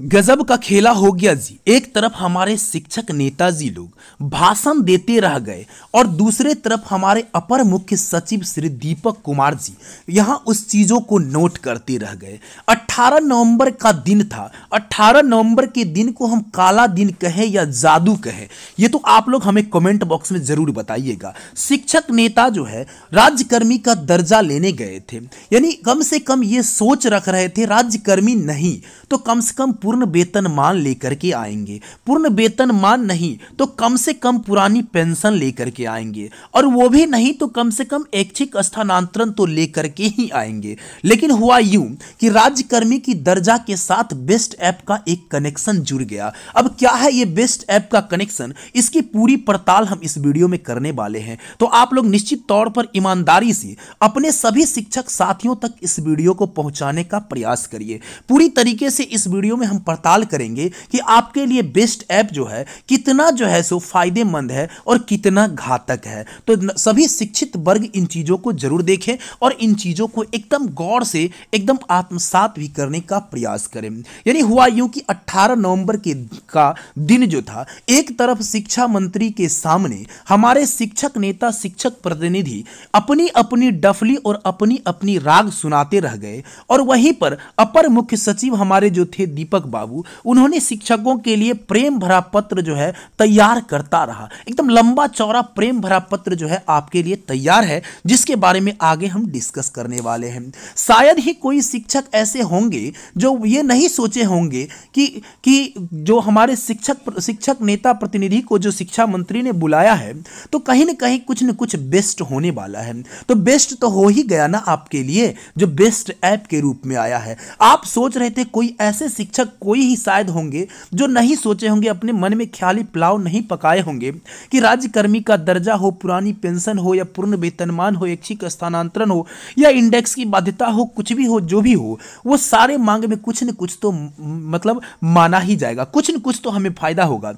गजब का खेला हो गया जी एक तरफ हमारे शिक्षक नेताजी लोग भाषण देते रह गए और दूसरे तरफ हमारे अपर मुख्य सचिव श्री दीपक कुमार जी यहाँ उस चीज़ों को नोट करते रह गए 18 नवंबर का दिन था 18 नवंबर के दिन को हम काला दिन कहें या जादू कहें ये तो आप लोग हमें कमेंट बॉक्स में ज़रूर बताइएगा शिक्षक नेता जो है राज्यकर्मी का दर्जा लेने गए थे यानी कम से कम ये सोच रख रहे थे राज्यकर्मी नहीं तो कम से कम पूर्ण वेतन मान लेकर के आएंगे पूर्ण वेतन मान नहीं तो कम से कम पुरानी पेंशन लेकर के आएंगे और वो भी नहीं तो कम से कम ऐच्छिक स्थानांतरण तो लेकर के ही आएंगे लेकिन हुआ यूं कि राज्यकर्मी की दर्जा के साथ बेस्ट ऐप का एक कनेक्शन जुड़ गया अब क्या है ये बेस्ट ऐप का कनेक्शन इसकी पूरी पड़ताल हम इस वीडियो में करने वाले हैं तो आप लोग निश्चित तौर पर ईमानदारी से अपने सभी शिक्षक साथियों तक इस वीडियो को पहुंचाने का प्रयास करिए पूरी तरीके से इस वीडियो में हम पड़ताल करेंगे कि आपके लिए बेस्ट ऐप जो है कितना जो है सो फायदेमंद है और कितना घातक है तो सभी शिक्षित वर्ग इन चीज़ों को जरूर देखें और इन चीज़ों को एकदम गौर से एकदम आत्मसात भी करने का प्रयास करें यानी हुआ यूं कि 18 नवंबर के का दिन जो था एक तरफ शिक्षा मंत्री के सामने हमारे शिक्षक नेता शिक्षक प्रतिनिधि अपनी अपनी डफली और अपनी अपनी राग सुनाते रह गए और वहीं पर अपर मुख्य सचिव हमारे जो थे दीपक दीपक बाबू उन्होंने शिक्षकों के लिए प्रेम भरा पत्र जो है तैयार करता रहा एकदम लंबा चौड़ा प्रेम भरा पत्र जो है आपके लिए तैयार है जिसके बारे में आगे हम डिस्कस करने वाले हैं शायद ही कोई शिक्षक ऐसे होंगे जो ये नहीं सोचे होंगे कि कि जो हमारे शिक्षक शिक्षक नेता प्रतिनिधि को जो शिक्षा मंत्री ने बुलाया है तो कहीं ना कहीं कुछ न कुछ बेस्ट होने वाला है तो बेस्ट तो हो ही गया ना आपके लिए जो बेस्ट ऐप के रूप में आया है आप सोच रहे थे कोई ऐसे शिक्षक कोई ही शायद होंगे जो नहीं सोचे होंगे अपने मन में ख्याली पुलाव नहीं पकाए होंगे कि राज्यकर्मी का दर्जा हो पुरानी पेंशन हो या पूर्ण वेतनमान हो ऐच्छिक स्थानांतरण हो या इंडेक्स की बाध्यता हो कुछ भी हो जो भी हो वो सारे मांग में कुछ न कुछ तो मतलब माना ही जाएगा कुछ न कुछ तो हमें फायदा होगा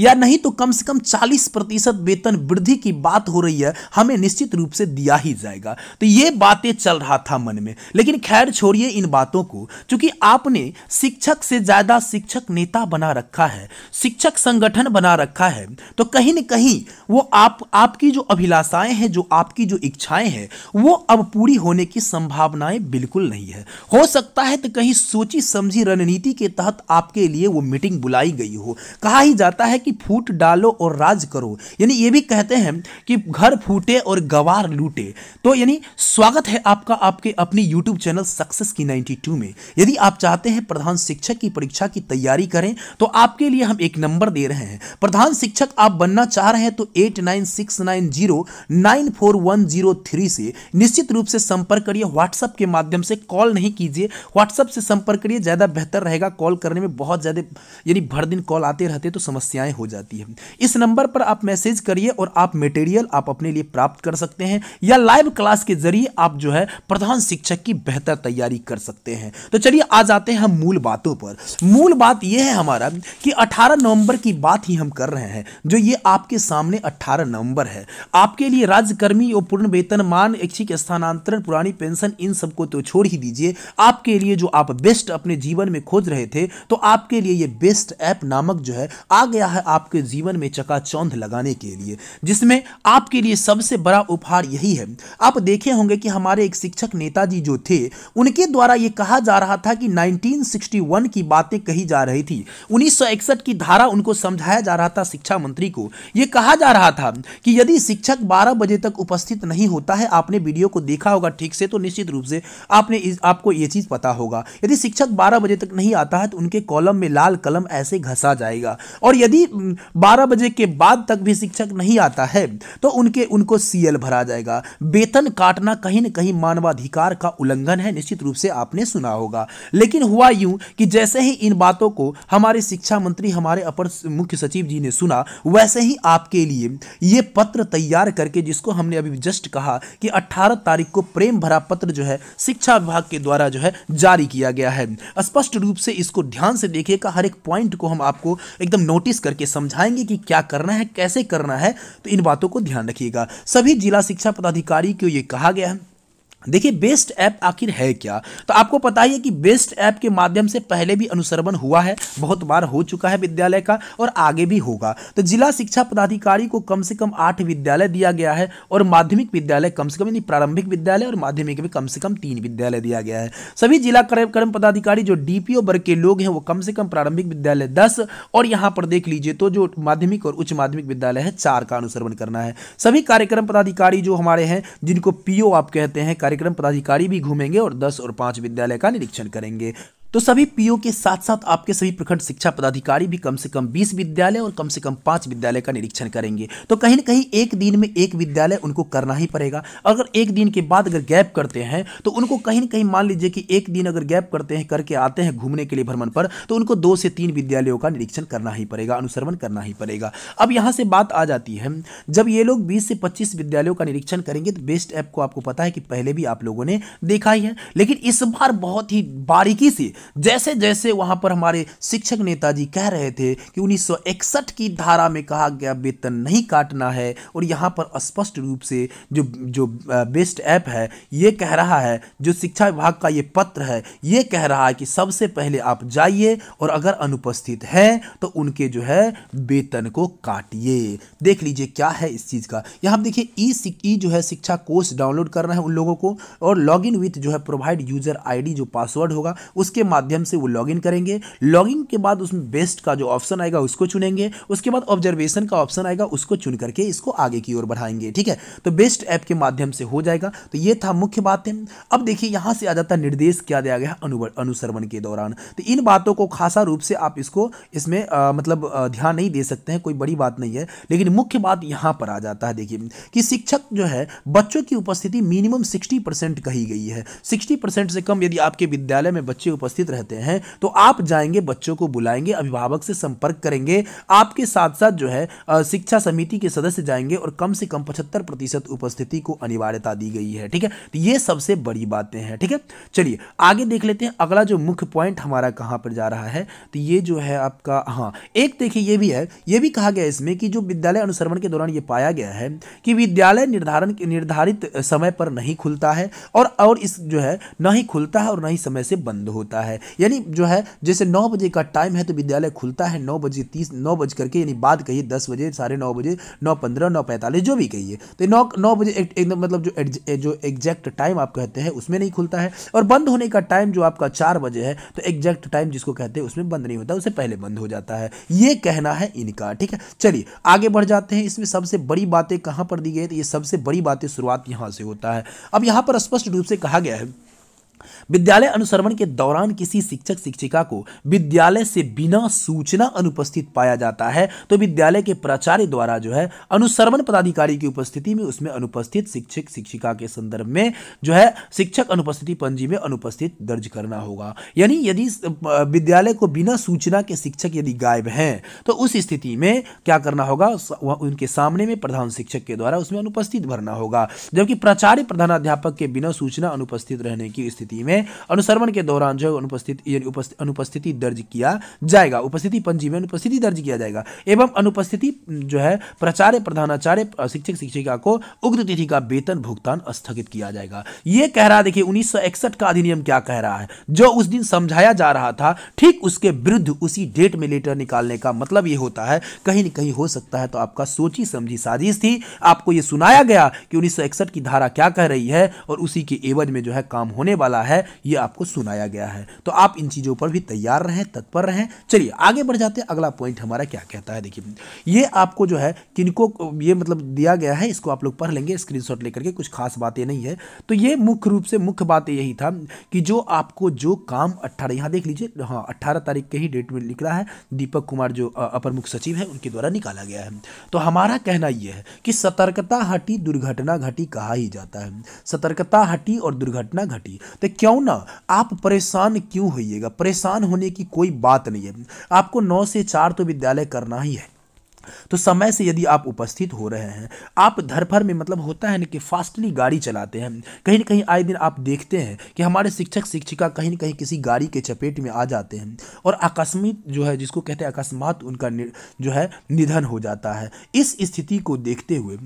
या नहीं तो कम से कम 40 प्रतिशत वेतन वृद्धि की बात हो रही है हमें निश्चित रूप से दिया ही जाएगा तो ये बातें चल रहा था मन में लेकिन खैर छोड़िए इन बातों को क्योंकि आपने शिक्षक से ज़्यादा शिक्षक नेता बना रखा है शिक्षक संगठन बना रखा है तो कहीं ना कहीं वो आप आपकी जो अभिलाषाएं हैं जो आपकी जो इच्छाएं हैं वो अब पूरी होने की संभावनाएं बिल्कुल नहीं है हो सकता है तो कहीं सोची समझी रणनीति के तहत आपके लिए वो मीटिंग बुलाई गई हो कहा ही जाता कहता है कि फूट डालो और राज करो यानी ये भी कहते हैं कि घर फूटे और गवार लूटे तो यानी स्वागत है आपका आपके अपनी YouTube चैनल सक्सेस की 92 में यदि आप चाहते हैं प्रधान शिक्षक की परीक्षा की तैयारी करें तो आपके लिए हम एक नंबर दे रहे हैं प्रधान शिक्षक आप बनना चाह रहे हैं तो एट से निश्चित रूप से संपर्क करिए व्हाट्सएप के माध्यम से कॉल नहीं कीजिए व्हाट्सएप से संपर्क करिए ज़्यादा बेहतर रहेगा कॉल करने में बहुत ज़्यादा यानी भर दिन कॉल आते रहते तो समस्या समस्याएं हो जाती है इस नंबर पर आप मैसेज करिए और आप मटेरियल आप अपने लिए प्राप्त कर सकते हैं या लाइव क्लास के जरिए आप जो है प्रधान शिक्षक की बेहतर तैयारी कर सकते हैं तो चलिए आज आते हैं हम मूल बातों पर मूल बात यह है हमारा कि 18 नवंबर की बात ही हम कर रहे हैं जो ये आपके सामने 18 नवंबर है आपके लिए राज्यकर्मी और पूर्ण वेतन मान ऐच्छिक स्थानांतरण पुरानी पेंशन इन सबको तो छोड़ ही दीजिए आपके लिए जो आप बेस्ट अपने जीवन में खोज रहे थे तो आपके लिए ये बेस्ट ऐप नामक जो है आग गया है आपके जीवन में चकाचौंध लगाने के लिए जिसमें आपके लिए सबसे बड़ा उपहार यही है आप देखे होंगे कि हमारे एक शिक्षक नेताजी जो थे उनके द्वारा ये कहा जा रहा था कि 1961 की बातें कही जा रही थी उन्नीस की धारा उनको समझाया जा रहा था शिक्षा मंत्री को ये कहा जा रहा था कि यदि शिक्षक बारह बजे तक उपस्थित नहीं होता है आपने वीडियो को देखा होगा ठीक से तो निश्चित रूप से आपने इस, आपको ये चीज़ पता होगा यदि शिक्षक बारह बजे तक नहीं आता है तो उनके कॉलम में लाल कलम ऐसे घसा जाएगा और यदि बारह बजे के बाद तक भी शिक्षक नहीं आता है तो उनके उनको सीएल भरा जाएगा वेतन काटना कहीं न कहीं मानवाधिकार का उल्लंघन है निश्चित रूप से आपने सुना होगा लेकिन हुआ यूं कि जैसे ही इन बातों को हमारे शिक्षा मंत्री हमारे अपर मुख्य सचिव जी ने सुना वैसे ही आपके लिए ये पत्र तैयार करके जिसको हमने अभी जस्ट कहा कि 18 तारीख को प्रेम भरा पत्र जो है शिक्षा विभाग के द्वारा जो है जारी किया गया है स्पष्ट रूप से इसको ध्यान से देखिएगा हर एक पॉइंट को हम आपको एकदम नोटिस प्रैक्टिस करके समझाएंगे कि क्या करना है कैसे करना है तो इन बातों को ध्यान रखिएगा सभी जिला शिक्षा पदाधिकारी को ये कहा गया है देखिए बेस्ट ऐप आखिर है क्या तो आपको पता ही है कि बेस्ट ऐप के माध्यम से पहले भी अनुसरण हुआ है बहुत बार हो चुका है विद्यालय का और आगे भी होगा तो जिला शिक्षा पदाधिकारी को कम से कम आठ विद्यालय दिया गया है और माध्यमिक विद्यालय कम से कम यानी प्रारंभिक विद्यालय और माध्यमिक में कम से कम तीन विद्यालय दिया गया है सभी जिला कार्यक्रम पदाधिकारी जो डीपीओ वर्ग के लोग हैं वो कम से कम प्रारंभिक विद्यालय दस और यहाँ पर देख लीजिए तो जो माध्यमिक और उच्च माध्यमिक विद्यालय है चार का अनुसरण करना है सभी कार्यक्रम पदाधिकारी जो हमारे हैं जिनको पीओ आप कहते हैं कार्यक्रम पदाधिकारी भी घूमेंगे और दस और पांच विद्यालय का निरीक्षण करेंगे तो सभी पीओ के साथ साथ आपके सभी प्रखंड शिक्षा पदाधिकारी भी कम से कम 20 विद्यालय और कम से कम पाँच विद्यालय का निरीक्षण करेंगे तो कहीं ना कहीं एक दिन में एक विद्यालय उनको करना ही पड़ेगा अगर एक दिन के बाद अगर गैप करते हैं तो उनको कहीं ना कहीं मान लीजिए कि एक दिन अगर गैप करते हैं करके आते हैं घूमने के लिए भ्रमण पर तो उनको दो से तीन विद्यालयों का निरीक्षण करना ही पड़ेगा अनुसरण करना ही पड़ेगा अब यहाँ से बात आ जाती है जब ये लोग बीस से पच्चीस विद्यालयों का निरीक्षण करेंगे तो बेस्ट ऐप को आपको पता है कि पहले भी आप लोगों ने देखा ही है लेकिन इस बार बहुत ही बारीकी से जैसे जैसे वहां पर हमारे शिक्षक नेताजी कह रहे थे कि 1961 की धारा में कहा गया वेतन नहीं काटना है और यहाँ पर स्पष्ट रूप से जो जो बेस्ट ऐप है ये कह रहा है जो शिक्षा विभाग का ये पत्र है ये कह रहा है कि सबसे पहले आप जाइए और अगर अनुपस्थित हैं तो उनके जो है वेतन को काटिए देख लीजिए क्या है इस चीज़ का यहाँ देखिए ई ई जो है शिक्षा कोर्स डाउनलोड करना है उन लोगों को और लॉग इन जो है प्रोवाइड यूजर आई जो पासवर्ड होगा उसके माध्यम से वो लॉगिन करेंगे लॉगिन के बाद उसमें बेस्ट का जो ऑप्शन आएगा उसको चुनेंगे उसके बाद ऑब्जर्वेशन का ऑप्शन आएगा उसको चुन करके इसको आगे की ओर बढ़ाएंगे ठीक है तो बेस्ट ऐप के माध्यम से हो जाएगा तो ये था मुख्य बातें अब देखिए यहाँ से आ जाता निर्देश क्या दिया गया अनुसरण के दौरान तो इन बातों को खासा रूप से आप इसको इसमें आ, मतलब ध्यान नहीं दे सकते हैं कोई बड़ी बात नहीं है लेकिन मुख्य बात यहाँ पर आ जाता है देखिए कि शिक्षक जो है बच्चों की उपस्थिति मिनिमम सिक्सटी कही गई है सिक्सटी से कम यदि आपके विद्यालय में बच्चे उपस्थित उपस्थित रहते हैं तो आप जाएंगे बच्चों को बुलाएंगे अभिभावक से संपर्क करेंगे आपके साथ साथ जो है शिक्षा समिति के सदस्य जाएंगे और कम से कम पचहत्तर प्रतिशत उपस्थिति को अनिवार्यता दी गई है ठीक है तो ये सबसे बड़ी बातें हैं ठीक है चलिए आगे देख लेते हैं अगला जो मुख्य पॉइंट हमारा कहाँ पर जा रहा है तो ये जो है आपका हाँ एक देखिए ये भी है ये भी कहा गया इसमें कि जो विद्यालय अनुसरण के दौरान ये पाया गया है कि विद्यालय निर्धारण निर्धारित समय पर नहीं खुलता है और और इस जो है न ही खुलता है और न ही समय से बंद होता है है यानी जो है जैसे नौ बजे का टाइम है तो विद्यालय खुलता है नौ बजे तीस नौ बज करके यानी बाद कहिए दस बजे साढ़े नौ बजे नौ पंद्रह नौ पैंतालीस जो भी कहिए तो नौ नौ बजे एकदम मतलब जो जो एग्जैक्ट टाइम आप कहते हैं उसमें नहीं खुलता है और बंद होने का टाइम जो आपका चार बजे है तो एग्जैक्ट टाइम जिसको कहते हैं उसमें बंद नहीं होता उससे पहले बंद हो जाता है ये कहना है इनका ठीक है चलिए आगे बढ़ जाते हैं इसमें सबसे बड़ी बातें कहाँ पर दी गई तो ये सबसे बड़ी बातें शुरुआत यहाँ से होता है अब यहाँ पर स्पष्ट रूप से कहा गया है विद्यालय अनुसरण के दौरान किसी शिक्षक शिक्षिका को विद्यालय से बिना सूचना अनुपस्थित पाया जाता है तो विद्यालय के प्राचार्य द्वारा जो है अनुसरण पदाधिकारी की उपस्थिति में उसमें अनुपस्थित शिक्षक शिक्षिका के संदर्भ में जो है शिक्षक अनुपस्थिति पंजी में अनुपस्थित दर्ज करना होगा यानी यदि विद्यालय को बिना सूचना के शिक्षक यदि गायब हैं तो उस स्थिति में क्या करना होगा उनके सामने में प्रधान शिक्षक के द्वारा उसमें अनुपस्थित भरना होगा जबकि प्राचार्य प्रधानाध्यापक के बिना सूचना अनुपस्थित रहने की स्थिति स्थिति में अनुसरण के दौरान जो अनुपस्थित अनुपस्थिति दर्ज किया जाएगा उपस्थिति पंजी में अनुपस्थिति दर्ज किया जाएगा एवं अनुपस्थिति जो है प्रचार्य प्रधानाचार्य शिक्षक शिक्षिका को उग्र तिथि का वेतन भुगतान स्थगित किया जाएगा यह कह रहा देखिए उन्नीस का अधिनियम क्या कह रहा है जो उस दिन समझाया जा रहा था ठीक उसके विरुद्ध उसी डेट में लेटर निकालने का मतलब ये होता है कहीं ना कहीं हो सकता है तो आपका सोची समझी साजिश थी आपको यह सुनाया गया कि उन्नीस की धारा क्या कह रही है और उसी के एवज में जो है काम होने वाला रहा है ये आपको सुनाया गया है तो आप इन चीज़ों पर भी तैयार रहें तत्पर रहें चलिए आगे बढ़ जाते हैं अगला पॉइंट हमारा क्या कहता है देखिए ये आपको जो है किनको ये मतलब दिया गया है इसको आप लोग पढ़ लेंगे स्क्रीन लेकर के कुछ खास बातें नहीं है तो ये मुख्य रूप से मुख्य बात यही था कि जो आपको जो काम अट्ठारह यहाँ देख लीजिए हाँ अट्ठारह तारीख के ही डेट में लिख रहा है दीपक कुमार जो अपर मुख्य सचिव है उनके द्वारा निकाला गया है तो हमारा कहना यह है कि सतर्कता हटी दुर्घटना घटी कहा ही जाता है सतर्कता हटी और दुर्घटना घटी तो क्यों ना आप परेशान क्यों होइएगा परेशान होने की कोई बात नहीं है आपको नौ से चार तो विद्यालय करना ही है तो समय से यदि आप उपस्थित हो रहे हैं आप धरफर में मतलब होता है ना कि फास्टली गाड़ी चलाते हैं कहीं ना कहीं आए दिन आप देखते हैं कि हमारे शिक्षक शिक्षिका कहीं ना कहीं किसी गाड़ी के चपेट में आ जाते हैं और आकस्मिक जो है जिसको कहते हैं अकस्मात उनका जो है निधन हो जाता है इस स्थिति को देखते हुए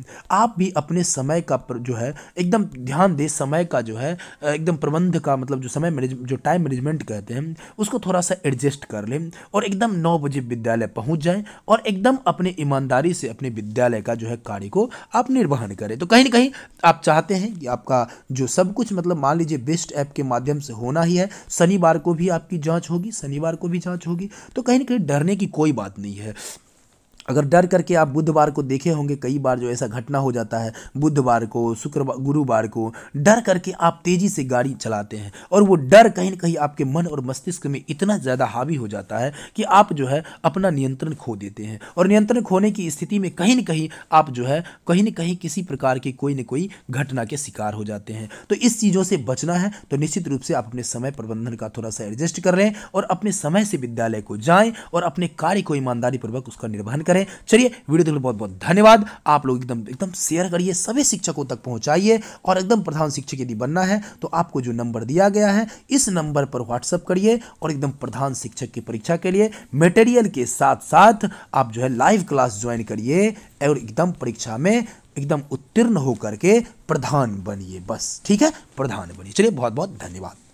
आप भी अपने समय का जो है एकदम ध्यान दें समय का जो है एकदम प्रबंध का मतलब जो समय मैनेज जो टाइम मैनेजमेंट कहते हैं उसको थोड़ा सा एडजस्ट कर लें और एकदम नौ बजे विद्यालय पहुँच जाएँ और एकदम अपने अपने ईमानदारी से अपने विद्यालय का जो है कार्य को आप निर्वहन करें तो कहीं ना कहीं आप चाहते हैं कि आपका जो सब कुछ मतलब मान लीजिए बेस्ट ऐप के माध्यम से होना ही है शनिवार को भी आपकी जाँच होगी शनिवार को भी जाँच होगी तो कहीं ना कहीं डरने की कोई बात नहीं है अगर डर करके आप बुधवार को देखे होंगे कई बार जो ऐसा घटना हो जाता है बुधवार को शुक्रवार गुरुवार को डर करके आप तेज़ी से गाड़ी चलाते हैं और वो डर कहीं ना कहीं आपके मन और मस्तिष्क में इतना ज़्यादा हावी हो जाता है कि आप जो है अपना नियंत्रण खो देते हैं और नियंत्रण खोने की स्थिति में कहीं ना कहीं आप जो है कहीं ना कहीं किसी प्रकार की कोई ना कोई घटना के शिकार हो जाते हैं तो इस चीज़ों से बचना है तो निश्चित रूप से आप अपने समय प्रबंधन का थोड़ा सा एडजस्ट कर लें और अपने समय से विद्यालय को जाएँ और अपने कार्य को ईमानदारी पूर्वक उसका निर्वहन करें करें चलिए वीडियो देखने बहुत बहुत धन्यवाद आप लोग एकदम एकदम शेयर करिए सभी शिक्षकों तक पहुंचाइए और एकदम प्रधान शिक्षक यदि बनना है तो आपको जो नंबर दिया गया है इस नंबर पर व्हाट्सअप करिए और एकदम प्रधान शिक्षक की परीक्षा के लिए मेटेरियल के साथ साथ आप जो है लाइव क्लास ज्वाइन करिए और एकदम परीक्षा में एकदम उत्तीर्ण होकर के प्रधान बनिए बस ठीक है प्रधान बनिए चलिए बहुत बहुत धन्यवाद